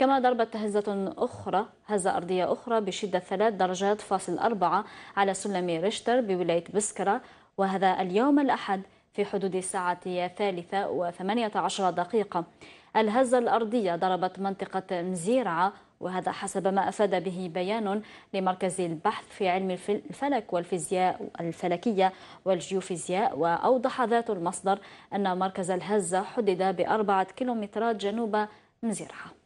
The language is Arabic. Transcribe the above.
كما ضربت هزة أخرى هزة أرضية أخرى بشدة ثلاث درجات فاصل أربعة على سلم ريشتر بولاية بسكرة وهذا اليوم الأحد في حدود الساعة الثالثة وثمانية عشر دقيقة الهزة الأرضية ضربت منطقة مزيرعة وهذا حسب ما أفاد به بيان لمركز البحث في علم الفلك والفيزياء الفلكية والجيوفيزياء وأوضح ذات المصدر أن مركز الهزة حدد بأربعة كيلومترات جنوب مزيرعة